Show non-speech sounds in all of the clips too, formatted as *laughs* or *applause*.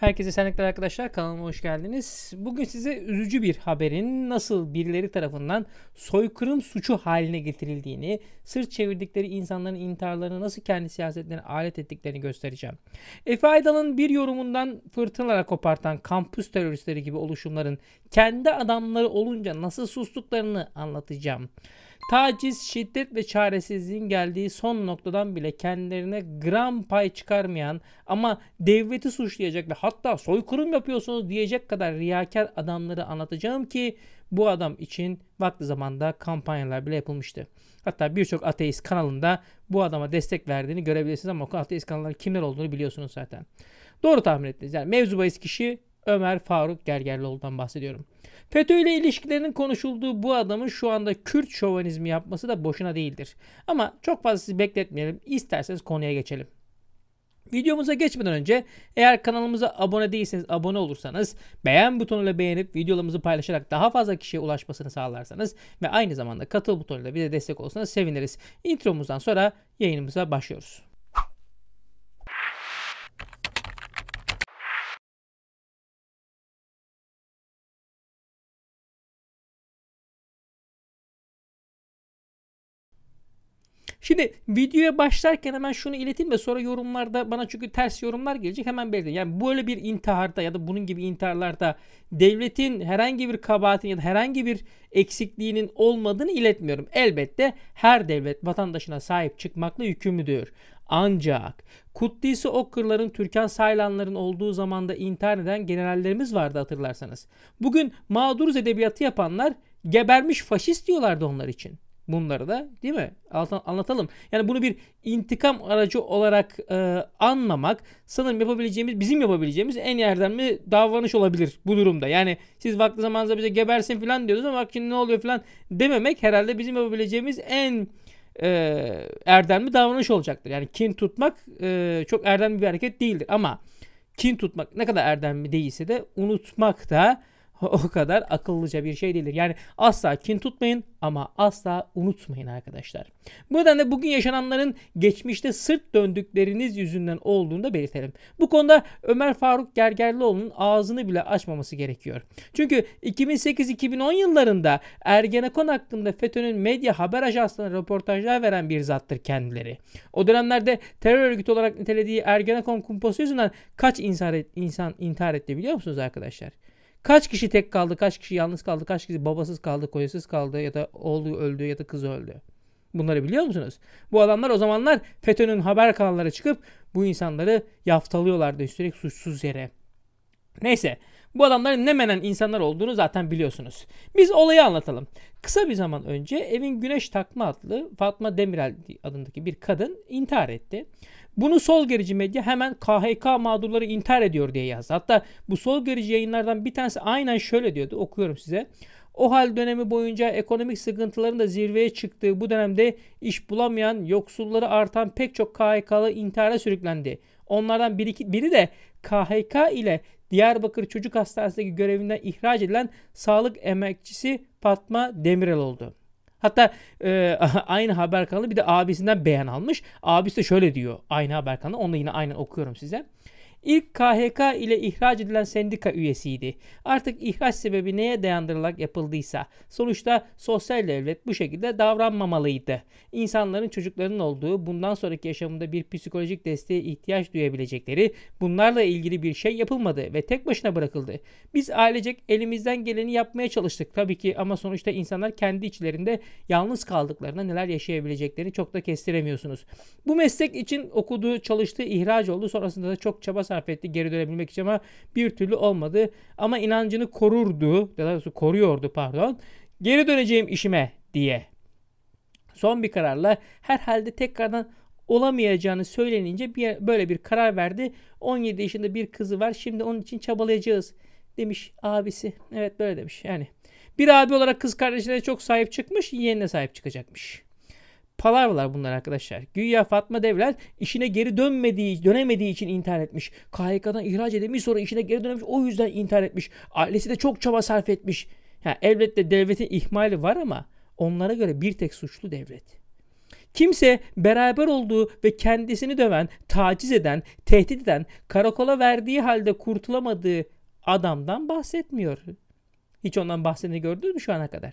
Herkese selamlar arkadaşlar. Kanalıma hoş geldiniz. Bugün size üzücü bir haberin nasıl birileri tarafından soykırım suçu haline getirildiğini, sırt çevirdikleri insanların intiharlarını nasıl kendi siyasetlerine alet ettiklerini göstereceğim. Efe Aydal'ın bir yorumundan fırtınalara kopartan kampüs teröristleri gibi oluşumların kendi adamları olunca nasıl sustuklarını anlatacağım. Taciz, şiddet ve çaresizliğin geldiği son noktadan bile kendilerine gram pay çıkarmayan ama devleti suçlayacak ve hatta soykırım yapıyorsunuz diyecek kadar riyakar adamları anlatacağım ki bu adam için vakti zamanda kampanyalar bile yapılmıştı. Hatta birçok ateist kanalında bu adama destek verdiğini görebilirsiniz ama o ateist kanalların kimler olduğunu biliyorsunuz zaten. Doğru tahmin ettiniz. Yani mevzu bahis kişi Ömer Faruk Gergerlioğlu'dan bahsediyorum. FETÖ ile ilişkilerinin konuşulduğu bu adamın şu anda Kürt şovanizmi yapması da boşuna değildir. Ama çok fazla sizi bekletmeyelim. İsterseniz konuya geçelim. Videomuza geçmeden önce eğer kanalımıza abone değilseniz abone olursanız beğen butonuyla beğenip videolarımızı paylaşarak daha fazla kişiye ulaşmasını sağlarsanız ve aynı zamanda katıl butonuyla bize destek olsanız seviniriz. Intromuzdan sonra yayınımıza başlıyoruz. Şimdi videoya başlarken hemen şunu ileteyim ve sonra yorumlarda bana çünkü ters yorumlar gelecek hemen belirtin. Yani böyle bir intiharda ya da bunun gibi intiharlarda devletin herhangi bir kabahatin ya da herhangi bir eksikliğinin olmadığını iletmiyorum. Elbette her devlet vatandaşına sahip çıkmakla yükümlüdür. Ancak Kutlisi Okker'ların, Türkan Saylanların olduğu zamanda intihar eden generallerimiz vardı hatırlarsanız. Bugün mağduruz edebiyatı yapanlar gebermiş faşist diyorlardı onlar için bunları da değil mi? Anlatalım. Yani bunu bir intikam aracı olarak e, anlamak sanırım yapabileceğimiz, bizim yapabileceğimiz en bir davranış olabilir bu durumda. Yani siz vakti zamanında bize gebersin falan diyordunuz ama bak şimdi ne oluyor falan dememek herhalde bizim yapabileceğimiz en e, erdemli davranış olacaktır. Yani kin tutmak e, çok erdemli bir hareket değildir ama kin tutmak ne kadar erdemli değilse de unutmak da *laughs* o kadar akıllıca bir şey değildir. Yani asla kin tutmayın ama asla unutmayın arkadaşlar. Buradan da bugün yaşananların geçmişte sırt döndükleriniz yüzünden olduğunu da belirtelim. Bu konuda Ömer Faruk Gergerlioğlu'nun ağzını bile açmaması gerekiyor. Çünkü 2008-2010 yıllarında Ergenekon hakkında FETÖ'nün medya haber ajanslarına röportajlar veren bir zattır kendileri. O dönemlerde terör örgütü olarak nitelediği Ergenekon kumpası yüzünden kaç insan, insan intihar etti biliyor musunuz arkadaşlar? Kaç kişi tek kaldı, kaç kişi yalnız kaldı, kaç kişi babasız kaldı, kocasız kaldı ya da oğlu öldü ya da kızı öldü. Bunları biliyor musunuz? Bu adamlar o zamanlar FETÖ'nün haber kanalları çıkıp bu insanları yaftalıyorlardı üstelik suçsuz yere. Neyse bu adamların ne menen insanlar olduğunu zaten biliyorsunuz. Biz olayı anlatalım. Kısa bir zaman önce Evin Güneş Takma adlı Fatma Demirel adındaki bir kadın intihar etti. Bunu sol gerici medya hemen KHK mağdurları intihar ediyor diye yazdı. Hatta bu sol gerici yayınlardan bir tanesi aynen şöyle diyordu okuyorum size. O hal dönemi boyunca ekonomik sıkıntıların da zirveye çıktığı bu dönemde iş bulamayan, yoksulları artan pek çok KHK'lı intihara sürüklendi. Onlardan biri, biri de KHK ile Diyarbakır Çocuk Hastanesi'ndeki görevinden ihraç edilen sağlık emekçisi Fatma Demirel oldu. Hatta e, *laughs* aynı haber kanalı bir de abisinden beğen almış. Abisi de şöyle diyor aynı haber kanalı. Onu da yine aynen okuyorum size. İlk KHK ile ihraç edilen sendika üyesiydi. Artık ihraç sebebi neye dayandırılarak yapıldıysa sonuçta sosyal devlet bu şekilde davranmamalıydı. İnsanların çocuklarının olduğu bundan sonraki yaşamında bir psikolojik desteğe ihtiyaç duyabilecekleri bunlarla ilgili bir şey yapılmadı ve tek başına bırakıldı. Biz ailecek elimizden geleni yapmaya çalıştık tabii ki ama sonuçta insanlar kendi içlerinde yalnız kaldıklarında neler yaşayabileceklerini çok da kestiremiyorsunuz. Bu meslek için okuduğu çalıştığı ihraç oldu sonrasında da çok çaba sarf etti geri dönebilmek için ama bir türlü olmadı. Ama inancını korurdu, daha doğrusu koruyordu pardon. Geri döneceğim işime diye. Son bir kararla herhalde tekrardan olamayacağını söylenince bir, böyle bir karar verdi. 17 yaşında bir kızı var şimdi onun için çabalayacağız demiş abisi. Evet böyle demiş yani. Bir abi olarak kız kardeşine çok sahip çıkmış yeğenine sahip çıkacakmış. Palavralar bunlar arkadaşlar. Güya Fatma Devler işine geri dönmediği, dönemediği için intihar etmiş. KHK'dan ihraç edilmiş sonra işine geri dönmüş o yüzden intihar etmiş. Ailesi de çok çaba sarf etmiş. Ha, elbette devletin ihmali var ama onlara göre bir tek suçlu devlet. Kimse beraber olduğu ve kendisini döven, taciz eden, tehdit eden, karakola verdiği halde kurtulamadığı adamdan bahsetmiyor. Hiç ondan bahsedeni gördünüz mü şu ana kadar?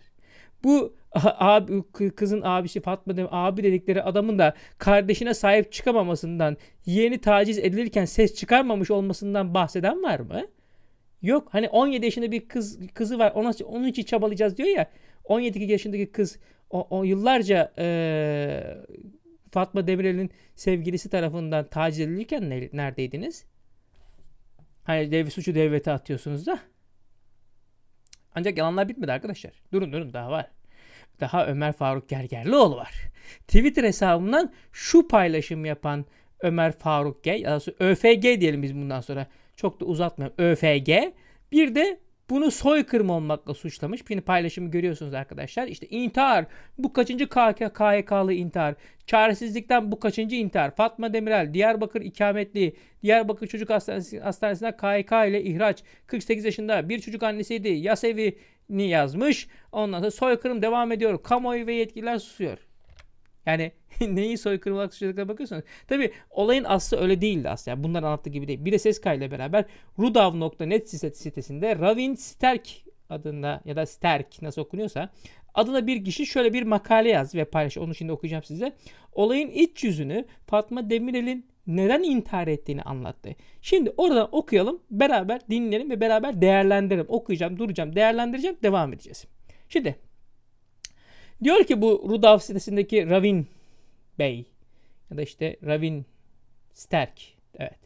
Bu *laughs* abi, kızın abisi Fatma Dem abi dedikleri adamın da kardeşine sahip çıkamamasından, yeğeni taciz edilirken ses çıkarmamış olmasından bahseden var mı? Yok. Hani 17 yaşında bir kız kızı var. Ona, onun için çabalayacağız diyor ya. 17 yaşındaki kız o, o yıllarca e, Fatma Demirel'in sevgilisi tarafından taciz edilirken ne, neredeydiniz? Hani dev, suçu devlete atıyorsunuz da. Ancak yalanlar bitmedi arkadaşlar. Durun durun daha var daha Ömer Faruk Gergerlioğlu var. Twitter hesabından şu paylaşım yapan Ömer Faruk G, ya da ÖFG diyelim biz bundan sonra. Çok da uzatmayalım. ÖFG. Bir de bunu soykırım olmakla suçlamış. Şimdi paylaşımı görüyorsunuz arkadaşlar. İşte intihar. Bu kaçıncı KHK'lı intihar? Çaresizlikten bu kaçıncı intihar? Fatma Demirel, Diyarbakır ikametli, Diyarbakır Çocuk Hastanesi, Hastanesi'nden KHK ile ihraç. 48 yaşında bir çocuk annesiydi. Yasevi ni yazmış. Ondan sonra soykırım devam ediyor. Kamuoyu ve yetkililer susuyor. Yani *laughs* neyi soykırım olarak suçladıklarına bakıyorsunuz. Tabi olayın aslı öyle değildi aslında. Yani bunlar anlattığı gibi değil. Bir de ses kaydıyla beraber rudav.net sitesinde Ravin Sterk adında ya da Sterk nasıl okunuyorsa adına bir kişi şöyle bir makale yaz ve paylaş. Onu şimdi okuyacağım size. Olayın iç yüzünü Fatma Demirel'in neden intihar ettiğini anlattı. Şimdi oradan okuyalım, beraber dinleyelim ve beraber değerlendirelim. Okuyacağım, duracağım, değerlendireceğim, devam edeceğiz. Şimdi diyor ki bu Rudav sitesindeki Ravin Bey ya da işte Ravin Sterk. Evet.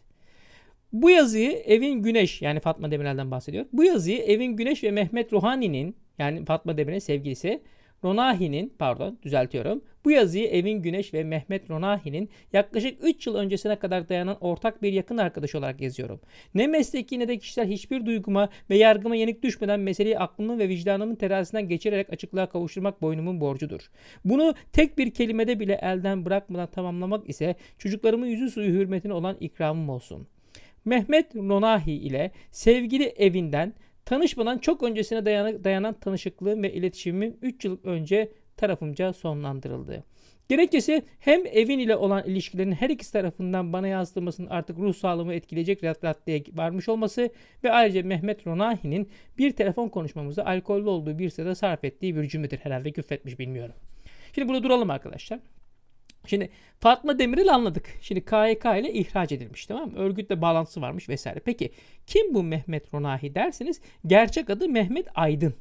Bu yazıyı Evin Güneş yani Fatma Demirel'den bahsediyor. Bu yazıyı Evin Güneş ve Mehmet Ruhani'nin yani Fatma Demirel'in sevgilisi Ronahi'nin pardon düzeltiyorum. Bu yazıyı Evin Güneş ve Mehmet Ronahi'nin yaklaşık 3 yıl öncesine kadar dayanan ortak bir yakın arkadaş olarak yazıyorum. Ne mesleki ne de kişisel hiçbir duyguma ve yargıma yenik düşmeden meseleyi aklımın ve vicdanımın terasinden geçirerek açıklığa kavuşturmak boynumun borcudur. Bunu tek bir kelimede bile elden bırakmadan tamamlamak ise çocuklarımın yüzü suyu hürmetine olan ikramım olsun. Mehmet Ronahi ile sevgili evinden Tanışmadan çok öncesine dayanan, dayanan tanışıklığım ve iletişimim 3 yıl önce tarafımca sonlandırıldı. Gerekçesi hem evin ile olan ilişkilerin her ikisi tarafından bana yazdırmasının artık ruh sağlığımı etkileyecek raddeye varmış olması ve ayrıca Mehmet Ronahi'nin bir telefon konuşmamızda alkollü olduğu bir sırada sarf ettiği bir cümledir. Herhalde küfretmiş bilmiyorum. Şimdi burada duralım arkadaşlar. Şimdi Fatma Demirel anladık. Şimdi KYK ile ihraç edilmiş tamam mı? Örgütle bağlantısı varmış vesaire. Peki kim bu Mehmet Ronahi derseniz gerçek adı Mehmet Aydın.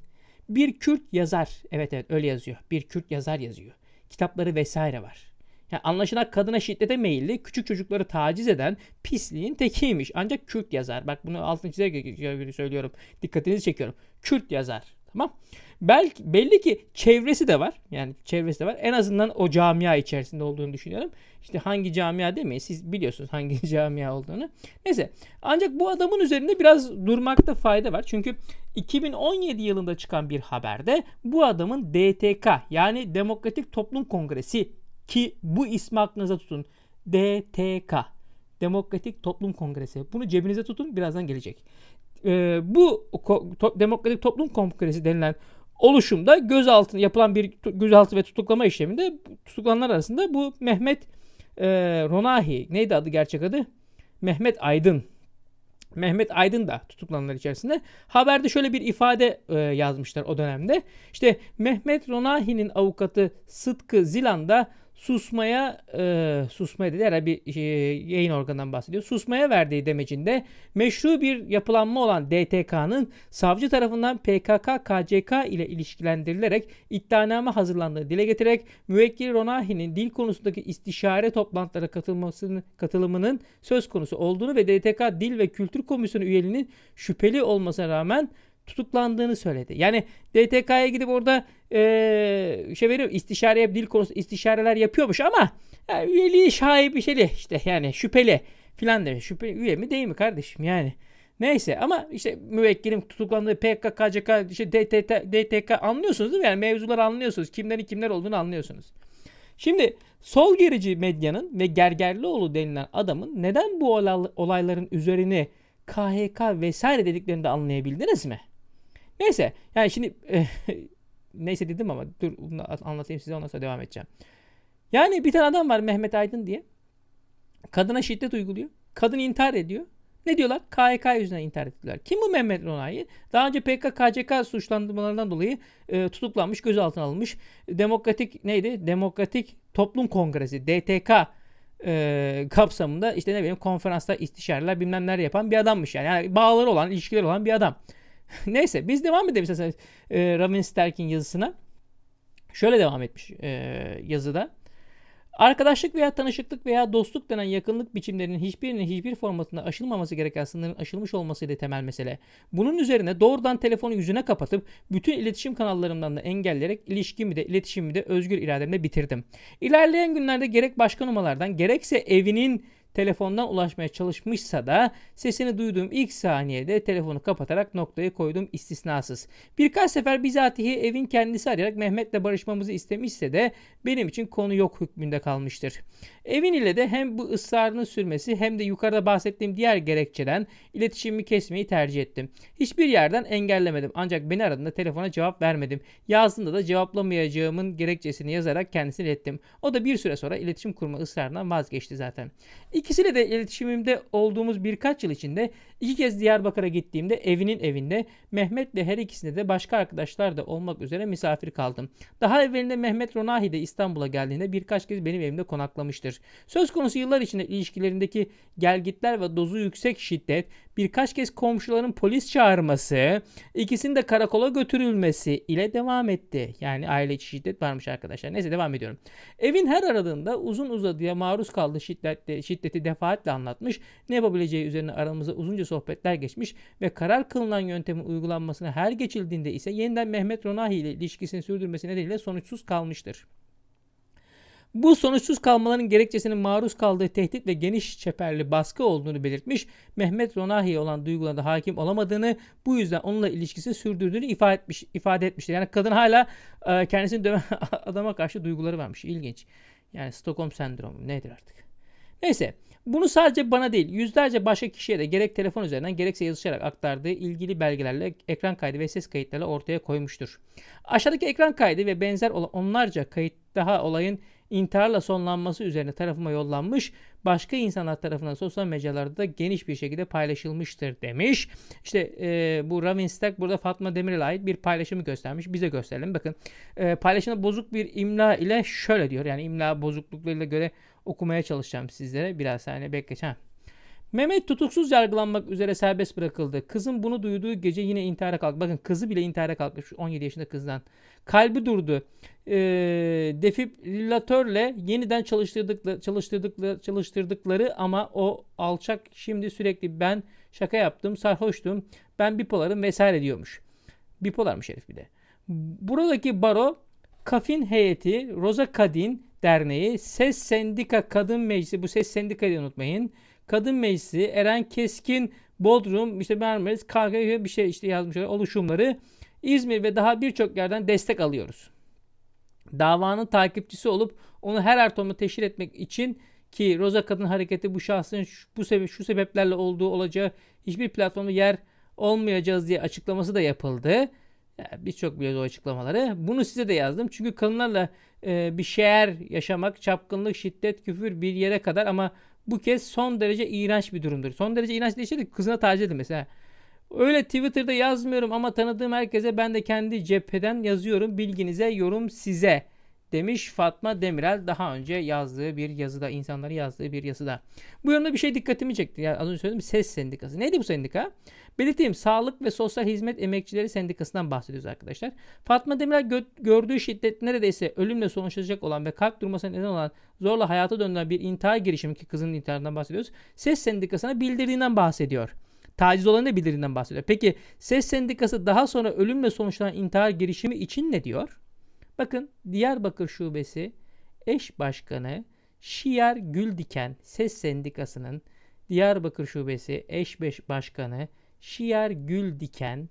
Bir Kürt yazar. Evet evet öyle yazıyor. Bir Kürt yazar yazıyor. Kitapları vesaire var. Yani anlaşılan kadına şiddete meyilli, küçük çocukları taciz eden pisliğin tekiymiş. Ancak Kürt yazar. Bak bunu altını çizerek söylüyorum. Dikkatinizi çekiyorum. Kürt yazar. Tamam. Belki belli ki çevresi de var. Yani çevresi de var. En azından o camia içerisinde olduğunu düşünüyorum. İşte hangi camia demeyin. Siz biliyorsunuz hangi *laughs* camia olduğunu. Neyse. Ancak bu adamın üzerinde biraz durmakta fayda var. Çünkü 2017 yılında çıkan bir haberde bu adamın DTK yani Demokratik Toplum Kongresi ki bu ismi aklınıza tutun. DTK Demokratik Toplum Kongresi. Bunu cebinize tutun birazdan gelecek. E, bu Demokratik Toplum Kongresi denilen oluşumda gözaltı yapılan bir gözaltı ve tutuklama işleminde tutuklananlar arasında bu Mehmet e, Ronahi neydi adı gerçek adı? Mehmet Aydın. Mehmet Aydın da tutuklananlar içerisinde. Haberde şöyle bir ifade e, yazmışlar o dönemde. İşte Mehmet Ronahi'nin avukatı Sıtkı Zilan da susmaya e, susmaya dedi herhalde bir e, yayın organından bahsediyor. Susmaya verdiği demecinde meşru bir yapılanma olan DTK'nın savcı tarafından PKK KCK ile ilişkilendirilerek iddianame hazırlandığını dile getirerek müvekkil Ronahi'nin dil konusundaki istişare toplantılara katılmasının katılımının söz konusu olduğunu ve DTK Dil ve Kültür Komisyonu üyelinin şüpheli olmasına rağmen tutuklandığını söyledi. Yani DTK'ya gidip orada ee, şey veriyor istişare dil konusu istişareler yapıyormuş ama yani e, üyeliği şaibi şeyli işte yani şüpheli filan demiş. Şüpheli üye mi değil mi kardeşim yani. Neyse ama işte müvekkilim tutuklandığı PKK, KCK, işte DTT, DTK anlıyorsunuz değil mi? Yani mevzuları anlıyorsunuz. Kimlerin kimler olduğunu anlıyorsunuz. Şimdi sol gerici medyanın ve Gergerlioğlu denilen adamın neden bu olayların üzerine KHK vesaire dediklerini de anlayabildiniz mi? Neyse yani şimdi e, *laughs* neyse dedim ama dur anlatayım size ondan sonra devam edeceğim. Yani bir tane adam var Mehmet Aydın diye. Kadına şiddet uyguluyor. Kadın intihar ediyor. Ne diyorlar? KHK yüzünden intihar ettiler. Kim bu Mehmet Onay'ı? Daha önce PKK-KCK suçlandırmalarından dolayı e, tutuklanmış, gözaltına alınmış. Demokratik neydi? Demokratik Toplum Kongresi, DTK e, eh, kapsamında işte ne bileyim konferanslar, istişareler bilmem neler yapan bir adammış. Yani. yani bağları olan, ilişkileri olan bir adam. *laughs* Neyse biz devam edelim isterseniz e, Ravin Sterk'in yazısına. Şöyle devam etmiş e, yazıda. Arkadaşlık veya tanışıklık veya dostluk denen yakınlık biçimlerinin hiçbirinin hiçbir formatında aşılmaması gereken sınırın aşılmış olmasıydı temel mesele. Bunun üzerine doğrudan telefonu yüzüne kapatıp bütün iletişim kanallarımdan da engelleyerek ilişkimi de iletişimimi de özgür irademle bitirdim. İlerleyen günlerde gerek başka numaralardan gerekse evinin telefondan ulaşmaya çalışmışsa da sesini duyduğum ilk saniyede telefonu kapatarak noktayı koydum istisnasız. Birkaç sefer bizatihi evin kendisi arayarak Mehmet'le barışmamızı istemişse de benim için konu yok hükmünde kalmıştır. Evin ile de hem bu ısrarını sürmesi hem de yukarıda bahsettiğim diğer gerekçeden iletişimimi kesmeyi tercih ettim. Hiçbir yerden engellemedim ancak beni aradığında telefona cevap vermedim. Yazdığında da cevaplamayacağımın gerekçesini yazarak kendisini ettim. O da bir süre sonra iletişim kurma ısrarından vazgeçti zaten. İkisiyle de iletişimimde olduğumuz birkaç yıl içinde iki kez Diyarbakır'a gittiğimde evinin evinde Mehmet'le her ikisinde de başka arkadaşlar da olmak üzere misafir kaldım. Daha evvelinde Mehmet Ronahi de İstanbul'a geldiğinde birkaç kez benim evimde konaklamıştır. Söz konusu yıllar içinde ilişkilerindeki gelgitler ve dozu yüksek şiddet birkaç kez komşuların polis çağırması, ikisinin de karakola götürülmesi ile devam etti. Yani aile içi şiddet varmış arkadaşlar. Neyse devam ediyorum. Evin her aralığında uzun uzadıya maruz kaldığı şiddette, şiddeti defaatle anlatmış. Ne yapabileceği üzerine aramızda uzunca sohbetler geçmiş ve karar kılınan yöntemin uygulanmasına her geçildiğinde ise yeniden Mehmet Ronahi ile ilişkisini sürdürmesi nedeniyle sonuçsuz kalmıştır. Bu sonuçsuz kalmaların gerekçesinin maruz kaldığı tehdit ve geniş çeperli baskı olduğunu belirtmiş. Mehmet Ronahi'ye olan duygularına hakim olamadığını bu yüzden onunla ilişkisi sürdürdüğünü ifade etmiş ifade etmiştir. Yani kadın hala e, kendisini döven *laughs* adama karşı duyguları varmış. İlginç. Yani Stockholm sendromu nedir artık? Neyse bunu sadece bana değil yüzlerce başka kişiye de gerek telefon üzerinden gerekse yazışarak aktardığı ilgili belgelerle ekran kaydı ve ses kayıtlarıyla ortaya koymuştur. Aşağıdaki ekran kaydı ve benzer onlarca kayıt daha olayın intiharla sonlanması üzerine tarafıma yollanmış, başka insanlar tarafından sosyal mecralarda da geniş bir şekilde paylaşılmıştır demiş. İşte e, bu Ravin Stack burada Fatma Demirel'e ait bir paylaşımı göstermiş. Bize gösterelim. Bakın e, paylaşımda bozuk bir imla ile şöyle diyor. Yani imla bozukluklarıyla göre okumaya çalışacağım sizlere. Biraz saniye bekleyeceğim. Mehmet tutuksuz yargılanmak üzere serbest bırakıldı. Kızın bunu duyduğu gece yine intihara kalktı. Bakın kızı bile intihara kalkmış 17 yaşında kızdan. Kalbi durdu. E, ee, defibrilatörle yeniden çalıştırdıkları, çalıştırdıkları, çalıştırdıkları ama o alçak şimdi sürekli ben şaka yaptım, sarhoştum, ben bipolarım vesaire diyormuş. Bipolarmış herif bir de. Buradaki baro Kafin heyeti, Roza Kadin Derneği, Ses Sendika Kadın Meclisi, bu Ses Sendika'yı unutmayın Kadın Meclisi, Eren Keskin, Bodrum, işte Marmaris, KKK bir şey işte yazmışlar oluşumları İzmir ve daha birçok yerden destek alıyoruz. Davanın takipçisi olup onu her ortamda teşhir etmek için ki Roza Kadın Hareketi bu şahsın bu sebep, şu sebeplerle olduğu olacağı hiçbir platformda yer olmayacağız diye açıklaması da yapıldı. Yani Birçok biliyoruz o açıklamaları. Bunu size de yazdım. Çünkü kadınlarla e, bir şeyler yaşamak, çapkınlık, şiddet, küfür bir yere kadar ama bu kez son derece iğrenç bir durumdur. Son derece iğrenç diye şey de kızına taciz edilmesi. Ha. Öyle Twitter'da yazmıyorum ama tanıdığım herkese ben de kendi cepheden yazıyorum. Bilginize, yorum size.'' demiş Fatma Demirel daha önce yazdığı bir yazıda, insanları yazdığı bir yazıda. Bu yönde bir şey dikkatimi çekti. Yani az önce söyledim ses sendikası. Neydi bu sendika? Belirteyim Sağlık ve Sosyal Hizmet Emekçileri Sendikası'ndan bahsediyoruz arkadaşlar. Fatma Demirel gö- gördüğü şiddet neredeyse ölümle sonuçlanacak olan ve kalp durmasına neden olan zorla hayata döndüren bir intihar girişimi ki kızın intiharından bahsediyoruz. Ses sendikasına bildirdiğinden bahsediyor taciz olanı bildirdiğinden bahsediyor. Peki ses sendikası daha sonra ölümle sonuçlanan intihar girişimi için ne diyor? Bakın Diyarbakır Şubesi eş başkanı Şiyer Güldiken Ses Sendikası'nın Diyarbakır Şubesi eş beş başkanı Şiyer Güldiken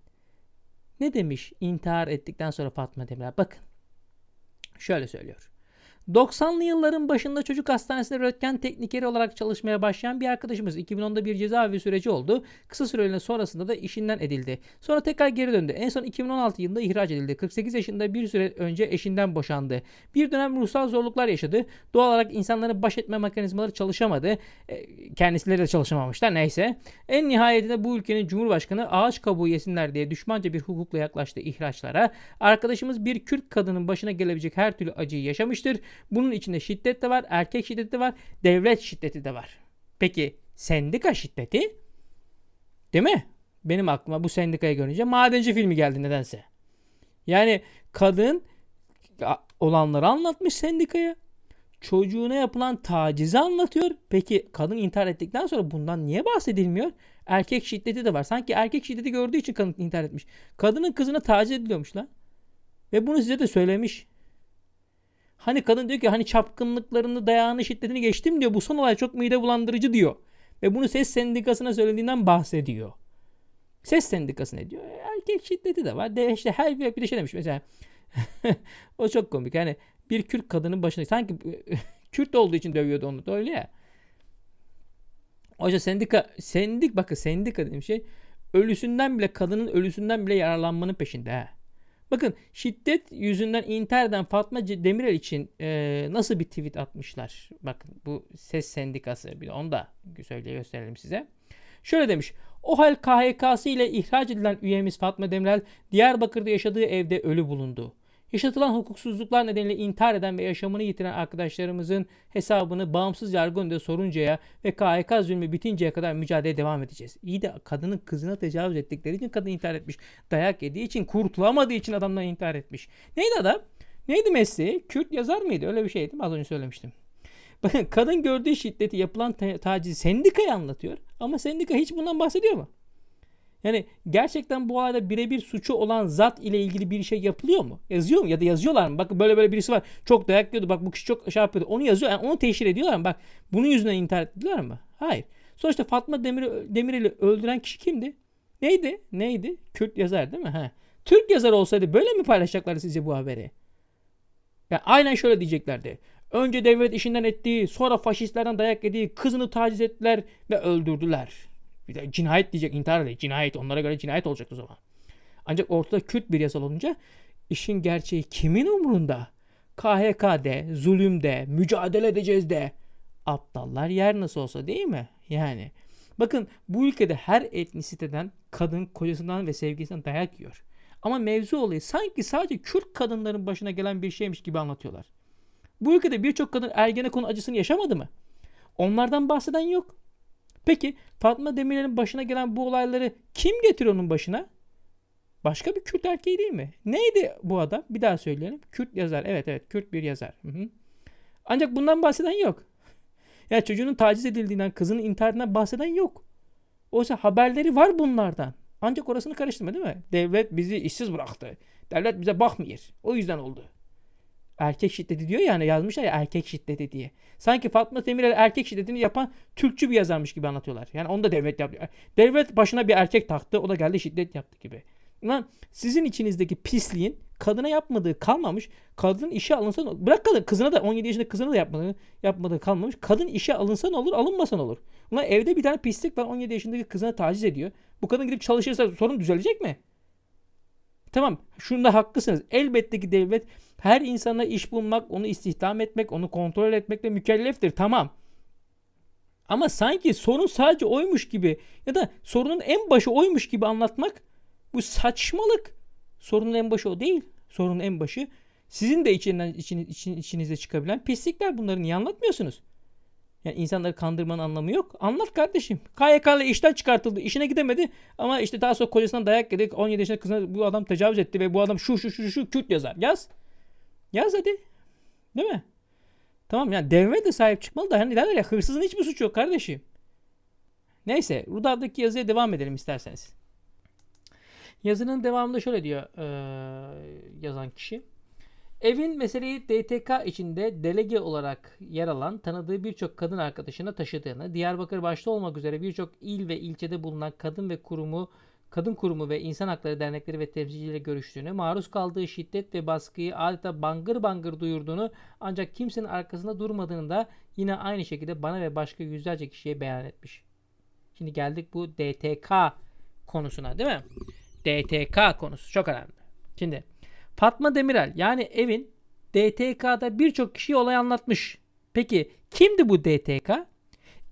ne demiş intihar ettikten sonra Fatma Demirel? Bakın şöyle söylüyor. 90'lı yılların başında çocuk hastanesinde röntgen teknikeri olarak çalışmaya başlayan bir arkadaşımız 2010'da bir cezaevi süreci oldu. Kısa süreliğine sonrasında da işinden edildi. Sonra tekrar geri döndü. En son 2016 yılında ihraç edildi. 48 yaşında bir süre önce eşinden boşandı. Bir dönem ruhsal zorluklar yaşadı. Doğal olarak insanları baş etme mekanizmaları çalışamadı. E, kendisileri de çalışamamışlar neyse. En nihayetinde bu ülkenin Cumhurbaşkanı ağaç kabuğu yesinler diye düşmanca bir hukukla yaklaştı ihraçlara. Arkadaşımız bir Kürt kadının başına gelebilecek her türlü acıyı yaşamıştır. Bunun içinde şiddet de var, erkek şiddeti var, devlet şiddeti de var. Peki sendika şiddeti değil mi? Benim aklıma bu sendikayı görünce madenci filmi geldi nedense. Yani kadın olanları anlatmış sendikaya. Çocuğuna yapılan tacizi anlatıyor. Peki kadın intihar ettikten sonra bundan niye bahsedilmiyor? Erkek şiddeti de var. Sanki erkek şiddeti gördüğü için kadın intihar etmiş. Kadının kızına taciz ediliyormuş lan. Ve bunu size de söylemiş. Hani kadın diyor ki hani çapkınlıklarını, dayağını, şiddetini geçtim diyor. Bu son olay çok mide bulandırıcı diyor. Ve bunu ses sendikasına söylediğinden bahsediyor. Ses sendikası ne diyor? Erkek şiddeti de var. De işte her bir, bir şey demiş mesela. *laughs* o çok komik. Yani bir Kürt kadının başına sanki *laughs* Kürt olduğu için dövüyordu onu da öyle ya. Oysa sendika sendik bakın sendika dediğim şey ölüsünden bile kadının ölüsünden bile yararlanmanın peşinde. He. Bakın şiddet yüzünden interden Fatma Demirel için e, nasıl bir tweet atmışlar. Bakın bu ses sendikası bir de onu da söyle gösterelim size. Şöyle demiş. OHAL KHK'sı ile ihraç edilen üyemiz Fatma Demirel Diyarbakır'da yaşadığı evde ölü bulundu. Yaşatılan hukuksuzluklar nedeniyle intihar eden ve yaşamını yitiren arkadaşlarımızın hesabını bağımsız yargı önünde soruncaya ve KHK zulmü bitinceye kadar mücadele devam edeceğiz. İyi de kadının kızına tecavüz ettikleri için kadın intihar etmiş. Dayak yediği için kurtulamadığı için adamdan intihar etmiş. Neydi adam? Neydi mesleği? Kürt yazar mıydı? Öyle bir şeydi Az önce söylemiştim. *laughs* kadın gördüğü şiddeti yapılan tacizi sendikaya anlatıyor. Ama sendika hiç bundan bahsediyor mu? Yani gerçekten bu olayda birebir suçu olan zat ile ilgili bir şey yapılıyor mu? Yazıyor mu? Ya da yazıyorlar mı? Bak böyle böyle birisi var. Çok dayak yiyordu. Bak bu kişi çok şey yapıyordu. Onu yazıyor. Yani onu teşhir ediyorlar mı? Bak bunun yüzünden internet ettiler mi? Hayır. Sonuçta Fatma Demir, Demirel'i öldüren kişi kimdi? Neydi? Neydi? Kürt yazar değil mi? Ha. Türk yazar olsaydı böyle mi paylaşacaklardı sizce bu haberi? Ya aynen şöyle diyeceklerdi. Önce devlet işinden ettiği, sonra faşistlerden dayak yediği kızını taciz ettiler ve öldürdüler. Bir de cinayet diyecek intihar değil. Cinayet onlara göre cinayet olacak o zaman. Ancak ortada Kürt bir yasal olunca işin gerçeği kimin umrunda? KHK'de, zulümde, mücadele edeceğiz de. Aptallar yer nasıl olsa değil mi? Yani. Bakın bu ülkede her etnisiteden kadın kocasından ve sevgisinden dayak yiyor. Ama mevzu olayı sanki sadece Kürt kadınların başına gelen bir şeymiş gibi anlatıyorlar. Bu ülkede birçok kadın Ergenekon acısını yaşamadı mı? Onlardan bahseden yok. Peki Fatma Demirel'in başına gelen bu olayları kim getiriyor onun başına? Başka bir Kürt erkeği değil mi? Neydi bu adam? Bir daha söyleyelim. Kürt yazar. Evet evet Kürt bir yazar. Hı hı. Ancak bundan bahseden yok. Ya çocuğunun taciz edildiğinden, kızının intiharinden bahseden yok. Oysa haberleri var bunlardan. Ancak orasını karıştırma değil mi? Devlet bizi işsiz bıraktı. Devlet bize bakmıyor. O yüzden oldu erkek şiddeti diyor yani ya, hani yazmışlar ya erkek şiddeti diye. Sanki Fatma Demirel erkek şiddetini yapan Türkçü bir yazarmış gibi anlatıyorlar. Yani onu da devlet yapıyor. Devlet başına bir erkek taktı o da geldi şiddet yaptı gibi. Lan sizin içinizdeki pisliğin kadına yapmadığı kalmamış. Kadın işe alınsa ne olur? Bırak kadın kızına da 17 yaşında kızına da yapmadığı, yapmadığı kalmamış. Kadın işe alınsa ne olur alınmasa ne olur? Ulan evde bir tane pislik var 17 yaşındaki kızına taciz ediyor. Bu kadın gidip çalışırsa sorun düzelecek mi? Tamam şunda haklısınız. Elbette ki devlet her insana iş bulmak, onu istihdam etmek, onu kontrol etmekle mükelleftir. Tamam. Ama sanki sorun sadece oymuş gibi ya da sorunun en başı oymuş gibi anlatmak bu saçmalık. Sorunun en başı o değil. Sorunun en başı sizin de içinden, için, için, içinize çıkabilen pislikler bunları niye anlatmıyorsunuz? Yani insanları kandırmanın anlamı yok. Anlat kardeşim. KYK ile işten çıkartıldı. İşine gidemedi ama işte daha sonra kocasından dayak yedik. 17 yaşında kızına bu adam tecavüz etti ve bu adam şu şu şu şu Kürt yazar. Yaz. Yaz hadi. Değil mi? Tamam yani devlet de sahip çıkmalı da hani derler ya hırsızın hiçbir suçu yok kardeşim. Neyse Rudav'daki yazıya devam edelim isterseniz. Yazının devamında şöyle diyor e, yazan kişi. Evin meseleyi DTK içinde delege olarak yer alan tanıdığı birçok kadın arkadaşına taşıdığını, Diyarbakır başta olmak üzere birçok il ve ilçede bulunan kadın ve kurumu kadın kurumu ve insan hakları dernekleri ve temsilcileri görüştüğünü, maruz kaldığı şiddet ve baskıyı adeta bangır bangır duyurduğunu ancak kimsenin arkasında durmadığını da yine aynı şekilde bana ve başka yüzlerce kişiye beyan etmiş. Şimdi geldik bu DTK konusuna değil mi? DTK konusu çok önemli. Şimdi Fatma Demirel yani evin DTK'da birçok kişiye olay anlatmış. Peki kimdi bu DTK?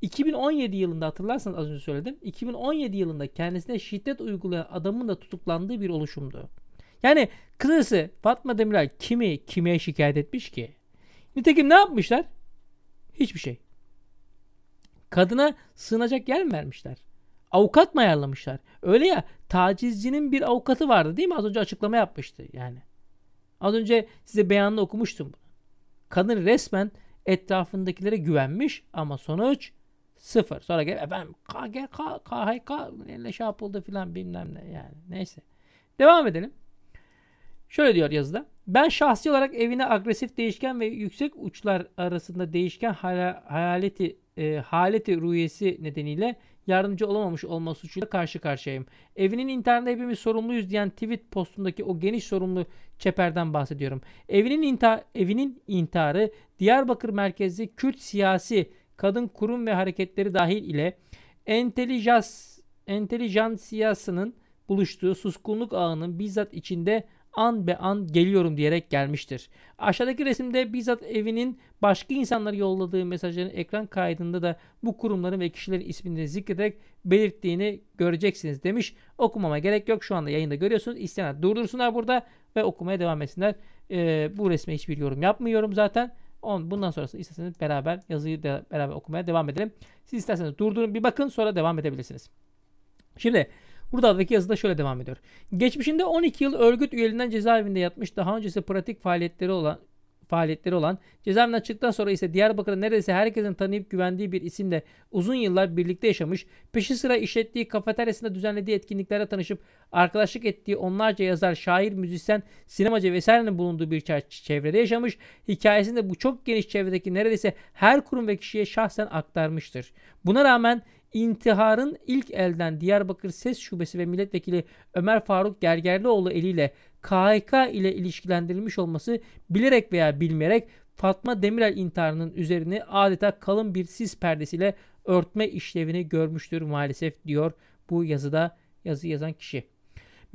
2017 yılında hatırlarsanız az önce söyledim. 2017 yılında kendisine şiddet uygulayan adamın da tutuklandığı bir oluşumdu. Yani kısacası Fatma Demirel kimi kime şikayet etmiş ki? Nitekim ne yapmışlar? Hiçbir şey. Kadına sığınacak yer mi vermişler? Avukat mı ayarlamışlar? Öyle ya tacizcinin bir avukatı vardı değil mi? Az önce açıklama yapmıştı yani. Az önce size beyanını okumuştum. Kadın resmen etrafındakilere güvenmiş ama sonuç sıfır. Sonra gel efendim KGK, KHK ne şey yapıldı filan bilmem ne yani. Neyse. Devam edelim. Şöyle diyor yazıda. Ben şahsi olarak evine agresif değişken ve yüksek uçlar arasında değişken hayaleti e, haleti rüyesi nedeniyle yardımcı olamamış olma suçuyla karşı karşıyayım. Evinin internetinde hepimiz sorumluyuz diyen tweet postundaki o geniş sorumlu çeperden bahsediyorum. Evinin, inta evinin intiharı Diyarbakır merkezli Kürt siyasi kadın kurum ve hareketleri dahil ile entelijans, entelijansiyasının buluştuğu suskunluk ağının bizzat içinde an be an geliyorum diyerek gelmiştir. Aşağıdaki resimde bizzat evinin başka insanlara yolladığı mesajların ekran kaydında da bu kurumların ve kişilerin ismini zikrederek belirttiğini göreceksiniz demiş. Okumama gerek yok. Şu anda yayında görüyorsunuz. İsteyenler durdursunlar burada ve okumaya devam etsinler. Ee, bu resme hiçbir yorum yapmıyorum zaten. On, bundan sonrasını isterseniz beraber yazıyı da beraber okumaya devam edelim. Siz isterseniz durdurun bir bakın sonra devam edebilirsiniz. Şimdi Buradaki yazıda şöyle devam ediyor. Geçmişinde 12 yıl örgüt üyeliğinden cezaevinde yatmış daha öncesi pratik faaliyetleri olan faaliyetleri olan cezaevinden çıktıktan sonra ise Diyarbakır'da neredeyse herkesin tanıyıp güvendiği bir isimle uzun yıllar birlikte yaşamış, peşi sıra işlettiği kafeteryasında düzenlediği etkinliklere tanışıp arkadaşlık ettiği onlarca yazar, şair, müzisyen, sinemacı vesairenin bulunduğu bir çevrede yaşamış, hikayesinde bu çok geniş çevredeki neredeyse her kurum ve kişiye şahsen aktarmıştır. Buna rağmen intiharın ilk elden Diyarbakır Ses Şubesi ve Milletvekili Ömer Faruk Gergerlioğlu eliyle KHK ile ilişkilendirilmiş olması bilerek veya bilmeyerek Fatma Demirel intiharının üzerine adeta kalın bir sis perdesiyle örtme işlevini görmüştür maalesef diyor bu yazıda yazı yazan kişi.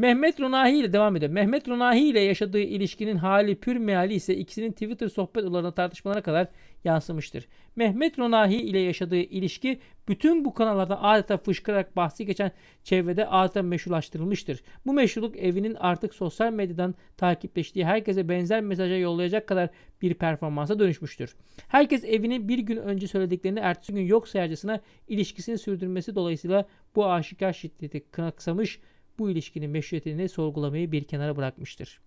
Mehmet Runahi ile devam ediyor. Mehmet Runahi ile yaşadığı ilişkinin hali pür meali ise ikisinin Twitter sohbet odalarına tartışmalara kadar yansımıştır. Mehmet Runahi ile yaşadığı ilişki bütün bu kanallarda adeta fışkırarak bahsi geçen çevrede adeta meşrulaştırılmıştır. Bu meşruluk evinin artık sosyal medyadan takipleştiği herkese benzer mesaja yollayacak kadar bir performansa dönüşmüştür. Herkes evini bir gün önce söylediklerini ertesi gün yok sayarcasına ilişkisini sürdürmesi dolayısıyla bu aşikar şiddeti kınaklamış bu ilişkinin meşruiyetini sorgulamayı bir kenara bırakmıştır.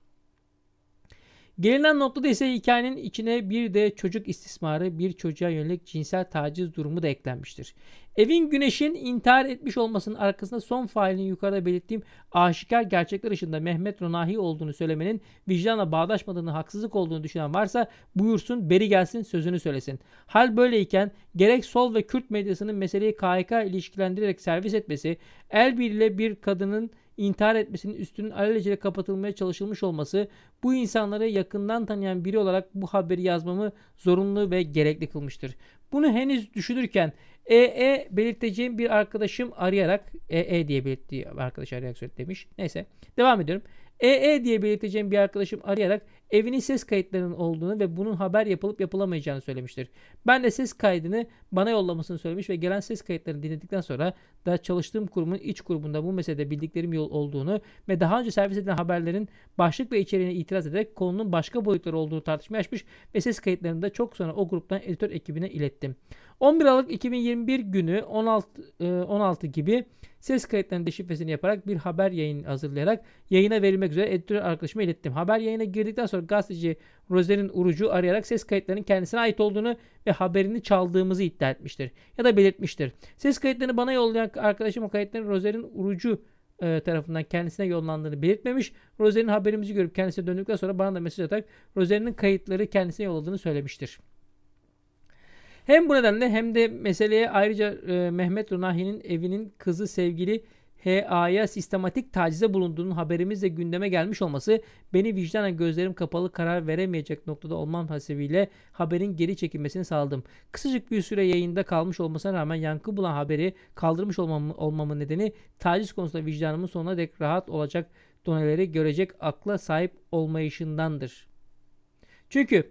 Gelinen noktada ise hikayenin içine bir de çocuk istismarı, bir çocuğa yönelik cinsel taciz durumu da eklenmiştir. Evin Güneş'in intihar etmiş olmasının arkasında son failin yukarıda belirttiğim aşikar gerçekler ışığında Mehmet Ronahi olduğunu söylemenin vicdanla bağdaşmadığını, haksızlık olduğunu düşünen varsa buyursun, beri gelsin, sözünü söylesin. Hal böyleyken gerek sol ve Kürt medyasının meseleyi KHK ilişkilendirerek servis etmesi, el birliğiyle bir kadının intihar etmesinin üstünün alelacele kapatılmaya çalışılmış olması bu insanları yakından tanıyan biri olarak bu haberi yazmamı zorunlu ve gerekli kılmıştır. Bunu henüz düşünürken EE belirteceğim bir arkadaşım arayarak EE diye belirttiği arkadaş arayarak söyledi demiş. Neyse devam ediyorum. EE diye belirteceğim bir arkadaşım arayarak evinin ses kayıtlarının olduğunu ve bunun haber yapılıp yapılamayacağını söylemiştir. Ben de ses kaydını bana yollamasını söylemiş ve gelen ses kayıtlarını dinledikten sonra da çalıştığım kurumun iç grubunda bu meselede bildiklerim yol olduğunu ve daha önce servis edilen haberlerin başlık ve içeriğine itiraz ederek konunun başka boyutları olduğunu tartışmaya açmış ve ses kayıtlarını da çok sonra o gruptan editör ekibine ilettim. 11 Aralık 2021 günü 16, 16 e, gibi ses kayıtlarının deşifresini yaparak bir haber yayın hazırlayarak yayına verilmek üzere editör arkadaşıma ilettim. Haber yayına girdikten sonra gazeteci Rozer'in Urucu arayarak ses kayıtlarının kendisine ait olduğunu ve haberini çaldığımızı iddia etmiştir ya da belirtmiştir. Ses kayıtlarını bana yollayan arkadaşım o kayıtların Rozel'in Urucu e, tarafından kendisine yollandığını belirtmemiş. Rozer'in haberimizi görüp kendisine döndükten sonra bana da mesaj atarak Rozer'in kayıtları kendisine yolladığını söylemiştir. Hem bu nedenle hem de meseleye ayrıca e, Mehmet Runahi'nin evinin kızı sevgili HA'ya sistematik tacize bulunduğunun haberimizle gündeme gelmiş olması beni vicdanen gözlerim kapalı karar veremeyecek noktada olmam hasebiyle haberin geri çekilmesini sağladım. Kısacık bir süre yayında kalmış olmasına rağmen yankı bulan haberi kaldırmış olmam, olmamın nedeni taciz konusunda vicdanımın sonuna dek rahat olacak doneleri görecek akla sahip olmayışındandır. Çünkü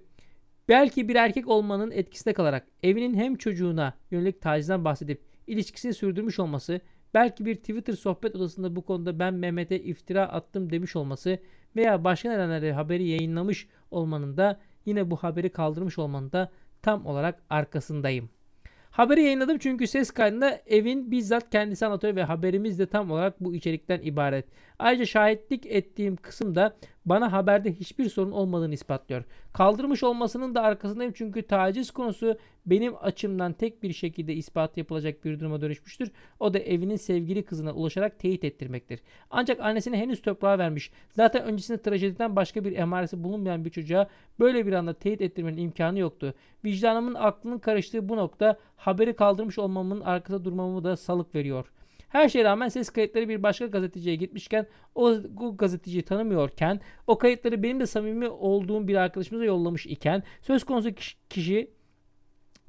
Belki bir erkek olmanın etkisinde kalarak evinin hem çocuğuna yönelik tacizden bahsedip ilişkisini sürdürmüş olması, belki bir Twitter sohbet odasında bu konuda ben Mehmet'e iftira attım demiş olması veya başka nedenlerle haberi yayınlamış olmanın da yine bu haberi kaldırmış olmanın da tam olarak arkasındayım. Haberi yayınladım çünkü ses kaydında evin bizzat kendisi anlatıyor ve haberimiz de tam olarak bu içerikten ibaret. Ayrıca şahitlik ettiğim kısım da bana haberde hiçbir sorun olmadığını ispatlıyor. Kaldırmış olmasının da arkasındayım çünkü taciz konusu benim açımdan tek bir şekilde ispat yapılacak bir duruma dönüşmüştür. O da evinin sevgili kızına ulaşarak teyit ettirmektir. Ancak annesine henüz toprağa vermiş. Zaten öncesinde trajediden başka bir emaresi bulunmayan bir çocuğa böyle bir anda teyit ettirmenin imkanı yoktu. Vicdanımın aklının karıştığı bu nokta haberi kaldırmış olmamın arkasında durmamı da salık veriyor.'' Her şeye rağmen ses kayıtları bir başka gazeteciye gitmişken o, o gazeteciyi tanımıyorken o kayıtları benim de samimi olduğum bir arkadaşımıza yollamış iken söz konusu kişi, kişi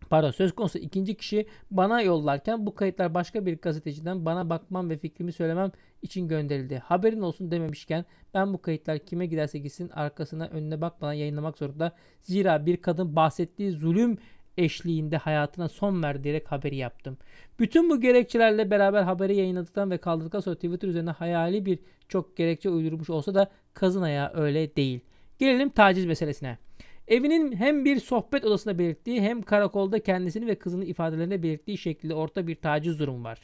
pardon söz konusu ikinci kişi bana yollarken bu kayıtlar başka bir gazeteciden bana bakmam ve fikrimi söylemem için gönderildi. Haberin olsun dememişken ben bu kayıtlar kime giderse gitsin arkasına önüne bakmadan yayınlamak zorunda. Zira bir kadın bahsettiği zulüm eşliğinde hayatına son ver diyerek haberi yaptım. Bütün bu gerekçelerle beraber haberi yayınladıktan ve kaldırdıktan sonra Twitter üzerine hayali bir çok gerekçe uydurmuş olsa da kazın ayağı öyle değil. Gelelim taciz meselesine. Evinin hem bir sohbet odasında belirttiği hem karakolda kendisini ve kızını ifadelerinde belirttiği şekilde orta bir taciz durumu var.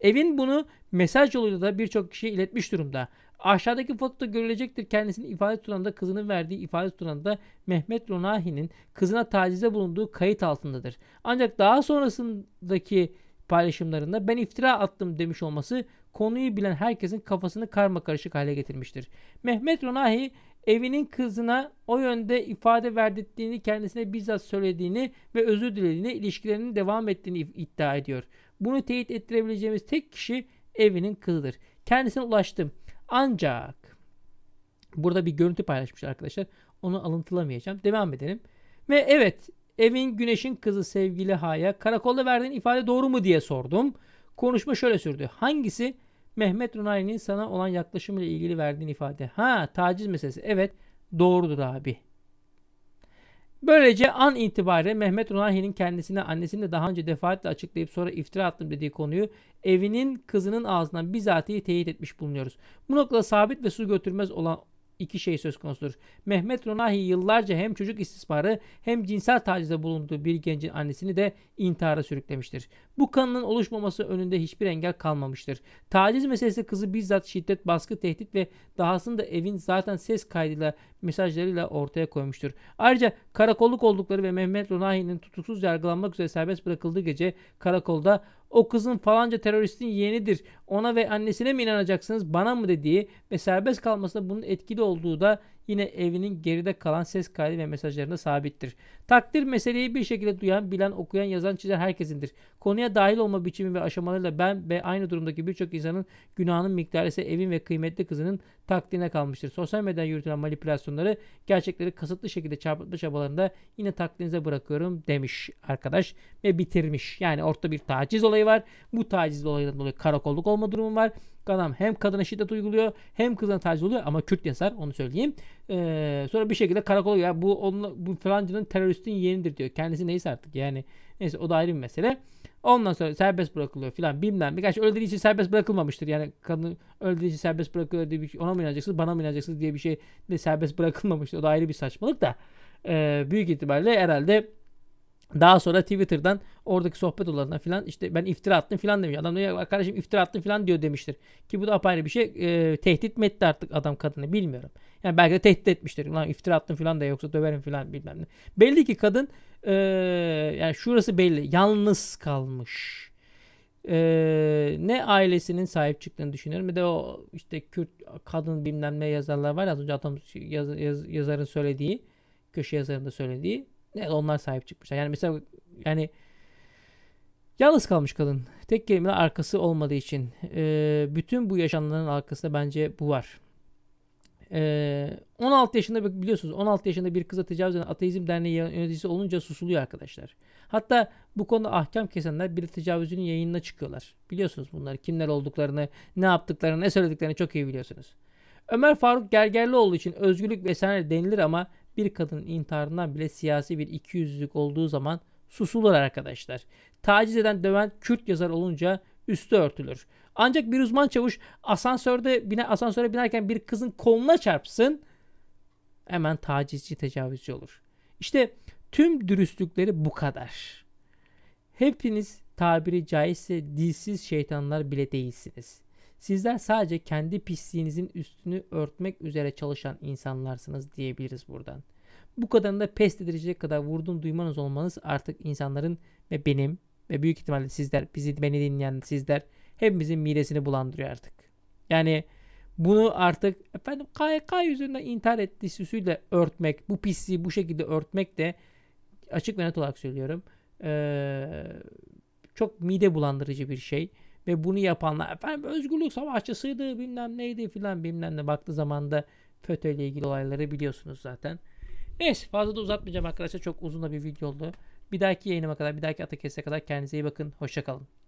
Evin bunu mesaj yoluyla da birçok kişiye iletmiş durumda. Aşağıdaki fotoda görülecektir kendisinin ifade tutanında kızının verdiği ifade tutanında Mehmet Ronahi'nin kızına tacize bulunduğu kayıt altındadır. Ancak daha sonrasındaki paylaşımlarında ben iftira attım demiş olması konuyu bilen herkesin kafasını karma karışık hale getirmiştir. Mehmet Ronahi evinin kızına o yönde ifade verdirttiğini kendisine bizzat söylediğini ve özür dilediğini ilişkilerinin devam ettiğini iddia ediyor. Bunu teyit ettirebileceğimiz tek kişi evinin kızıdır. Kendisine ulaştım. Ancak burada bir görüntü paylaşmış arkadaşlar. Onu alıntılamayacağım. Devam edelim. Ve evet evin güneşin kızı sevgili Haya karakolda verdiğin ifade doğru mu diye sordum. Konuşma şöyle sürdü. Hangisi? Mehmet Runali'nin sana olan yaklaşımıyla ilgili verdiğin ifade. Ha taciz meselesi. Evet doğrudur abi Böylece an itibariyle Mehmet Runahi'nin kendisine annesini de daha önce defaatle açıklayıp sonra iftira attım dediği konuyu evinin kızının ağzından bizatihi teyit etmiş bulunuyoruz. Bu noktada sabit ve su götürmez olan iki şey söz konusudur. Mehmet Ronahi yıllarca hem çocuk istismarı hem cinsel tacize bulunduğu bir gencin annesini de intihara sürüklemiştir. Bu kanının oluşmaması önünde hiçbir engel kalmamıştır. Taciz meselesi kızı bizzat şiddet, baskı, tehdit ve dahasını da evin zaten ses kaydıyla, mesajlarıyla ortaya koymuştur. Ayrıca karakolluk oldukları ve Mehmet Ronahi'nin tutuksuz yargılanmak üzere serbest bırakıldığı gece karakolda o kızın falanca teröristin yeğenidir ona ve annesine mi inanacaksınız bana mı dediği ve serbest kalmasında bunun etkili olduğu da yine evinin geride kalan ses kaydı ve mesajlarında sabittir. Takdir meseleyi bir şekilde duyan, bilen, okuyan, yazan, çizen herkesindir. Konuya dahil olma biçimi ve aşamalarıyla ben ve aynı durumdaki birçok insanın günahının miktarı ise evin ve kıymetli kızının takdirine kalmıştır. Sosyal medyada yürütülen manipülasyonları gerçekleri kasıtlı şekilde çarpıtma çabalarında yine takdirinize bırakıyorum demiş arkadaş ve bitirmiş. Yani orta bir taciz olayı var. Bu taciz olayından dolayı karakolluk olma durumu var. Gadam hem kadına şiddet uyguluyor hem kızına taciz oluyor ama Kürt yazar onu söyleyeyim. Ee, sonra bir şekilde karakola ya bu onunla, bu falancının teröristin yeğenidir diyor. Kendisi neyse artık yani. Neyse o da ayrı bir mesele. Ondan sonra serbest bırakılıyor filan bilmem. Birkaç öldüğü için serbest bırakılmamıştır. Yani kadın öldüğü için serbest bırakılıyor diye bir şey, ona mı inanacaksınız bana mı inanacaksınız diye bir şey de serbest bırakılmamıştır. O da ayrı bir saçmalık da. Ee, büyük itibariyle herhalde daha sonra Twitter'dan oradaki sohbet olanına filan işte ben iftira attım filan demiş. Adam diyor kardeşim iftira attım filan diyor demiştir. Ki bu da apayrı bir şey. E, tehdit mi etti artık adam kadını bilmiyorum. Yani belki de tehdit etmiştir. Lan iftira attım filan da yoksa döverim filan bilmem ne. Belli ki kadın e, yani şurası belli. Yalnız kalmış. E, ne ailesinin sahip çıktığını düşünüyorum. Bir de o işte Kürt kadın bilmem ne yazarlar var ya az önce adam yaz, yaz, yazarın söylediği köşe yazarında söylediği ne onlar sahip çıkmışlar. Yani mesela yani yalnız kalmış kadın. Tek kelime arkası olmadığı için. E, bütün bu yaşananların arkasında bence bu var. E, 16 yaşında biliyorsunuz 16 yaşında bir kıza tecavüz eden Ateizm Derneği yöneticisi olunca susuluyor arkadaşlar. Hatta bu konuda ahkam kesenler bir tecavüzünün yayınına çıkıyorlar. Biliyorsunuz bunlar kimler olduklarını, ne yaptıklarını, ne söylediklerini çok iyi biliyorsunuz. Ömer Faruk Gergerlioğlu için özgürlük vesaire denilir ama bir kadının intiharından bile siyasi bir ikiyüzlülük olduğu zaman susulur arkadaşlar. Taciz eden döven Kürt yazar olunca üstü örtülür. Ancak bir uzman çavuş asansörde bine, asansöre binerken bir kızın koluna çarpsın hemen tacizci tecavüzcü olur. İşte tüm dürüstlükleri bu kadar. Hepiniz tabiri caizse dilsiz şeytanlar bile değilsiniz. Sizler sadece kendi pisliğinizin üstünü örtmek üzere çalışan insanlarsınız diyebiliriz buradan. Bu kadarını da pest edilecek kadar vurdum duymanız olmanız artık insanların ve benim ve büyük ihtimalle sizler, bizi beni dinleyen sizler hepimizin midesini bulandırıyor artık. Yani bunu artık efendim KYK yüzünden intihar ettisüsüyle örtmek, bu pisliği bu şekilde örtmek de açık ve net olarak söylüyorum. Ee, çok mide bulandırıcı bir şey ve bunu yapanlar efendim özgürlük savaşçısıydı bilmem neydi filan bilmem ne baktığı zamanda da FETÖ ile ilgili olayları biliyorsunuz zaten. Neyse fazla da uzatmayacağım arkadaşlar çok uzun da bir video oldu. Bir dahaki yayınıma kadar bir dahaki Atakes'e kadar kendinize iyi bakın. Hoşçakalın.